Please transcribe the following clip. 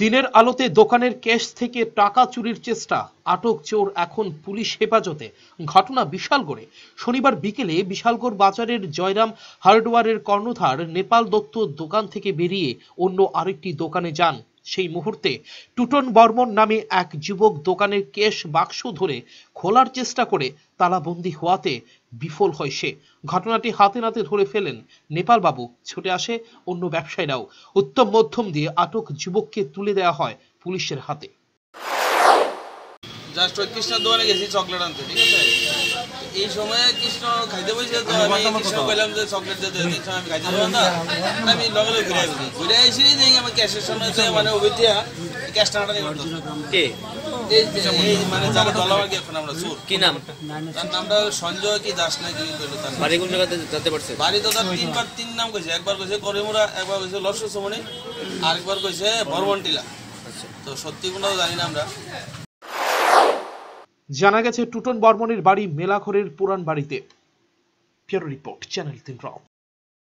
দিনের আলোতে দোকানের ক্যাশ থেকে টাকা চুরির চেষ্টা আটক চোর এখন পুলিশ হেফাজতে ঘটনা বিশালগড়ে শনিবার বিকেলে বিশালগড় বাজারের জয়রাম হার্ডওয়ারের কর্ণধার নেপাল দত্ত দোকান থেকে বেরিয়ে অন্য আরেকটি দোকানে যান সেই মুহূর্তে টুটন বর্মন নামে এক যুবক দোকানের কেশ বাক্স ধরে খোলার চেষ্টা করে তালাবন্দি হওয়াতে বিফল হয় সে ঘটনাটি হাতে নাতে ধরে ফেলেন নেপাল বাবু ছুটে আসে অন্য ব্যবসায়ীরাও উত্তম মধ্যম দিয়ে আটক যুবককে তুলে দেওয়া হয় পুলিশের হাতে জাস্ট ওই কৃষ্ণার দোকানে গেছি চকলেট আনতে ঠিক আছে এই সময় কৃষ্ণ খাইতে বসে তো আমি কৃষ্ণ কইলাম যে চকলেট এই সময় আমি খাইতে পারলাম না আমি লগে লগে ঘুরে আসি ঘুরে আসি দেখি আমার ক্যাশের সময় তো মানে ওবিতিয়া নিয়ে কে মানে কি নাম তার নামটা সঞ্জয় কি দাস তো তার তিনবার তিন নাম কইছে একবার কইছে একবার কইছে কইছে আচ্ছা। তো সত্যি কোনো জানি না আমরা জানা গেছে টুটন বর্মনের বাড়ি মেলাঘরের পুরান বাড়িতে রিপোর্ট চ্যানেল তিন